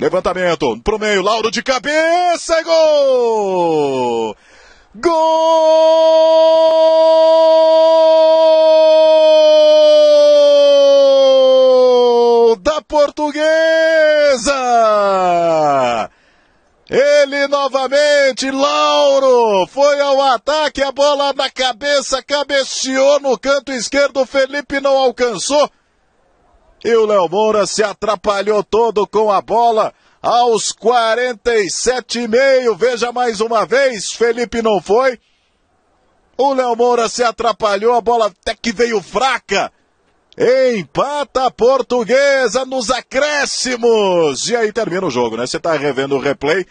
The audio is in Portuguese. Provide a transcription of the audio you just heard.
Levantamento pro meio, Lauro de cabeça e é gol! Gol da Portuguesa! Ele novamente, Lauro, foi ao ataque, a bola na cabeça, cabeceou no canto esquerdo, Felipe não alcançou. E o Léo Moura se atrapalhou todo com a bola aos 47,5. Veja mais uma vez, Felipe não foi. O Léo Moura se atrapalhou, a bola até que veio fraca. Empata a portuguesa nos acréscimos. E aí termina o jogo, né? Você está revendo o replay.